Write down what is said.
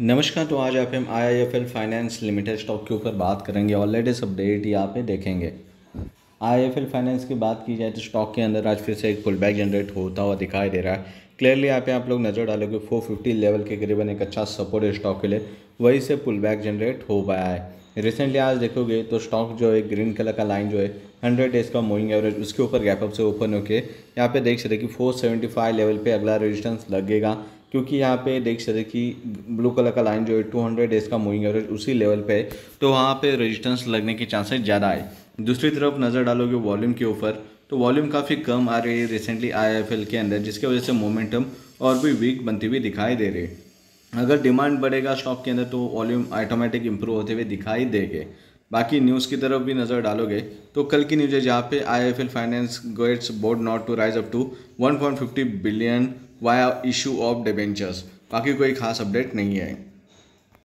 नमस्कार तो आज आप हम आई फाइनेंस लिमिटेड स्टॉक के ऊपर बात करेंगे और लेटेस्ट अपडेट यहाँ पे देखेंगे आई फाइनेंस की बात की जाए तो स्टॉक के अंदर आज फिर से एक बैक जनरेट होता हुआ दिखाई दे रहा है क्लियरली यहाँ पे आप लोग नज़र डालोगे 450 लेवल के करीबन एक अच्छा सपोर्ट है स्टॉक के लिए वहीं से पुलबैक जनरेट हो पाया है रिसेंटली आज देखोगे तो स्टॉक जो है ग्रीन कलर का लाइन जो है हंड्रेड डेज का मूविंग एवरेज उसके ऊपर गैपअप से ओपन होकर यहाँ पे देख सकते कि फोर लेवल पर अगला रजिस्टेंस लगेगा क्योंकि यहाँ पे देख सकते कि ब्लू कलर का लाइन जो है टू हंड्रेड डेज का मूविंग एवरेज उसी लेवल पे है तो वहाँ पे रेजिस्टेंस लगने के चांसेस ज़्यादा है दूसरी तरफ नज़र डालोगे वॉल्यूम के ऊपर तो वॉल्यूम काफ़ी कम आ रही है रिसेंटली आई के अंदर जिसकी वजह से मोमेंटम और भी वीक बनती हुई दिखाई दे रही है अगर डिमांड बढ़ेगा स्टॉक के अंदर तो वॉल्यूम ऑटोमेटिक इम्प्रूव होते हुए दिखाई देगा बाकी न्यूज़ की तरफ भी नज़र डालोगे तो कल की न्यूज है जहाँ पे I F L finance gets board nod to raise up to 1.50 billion via issue of debentures बाकी कोई खास अपडेट नहीं है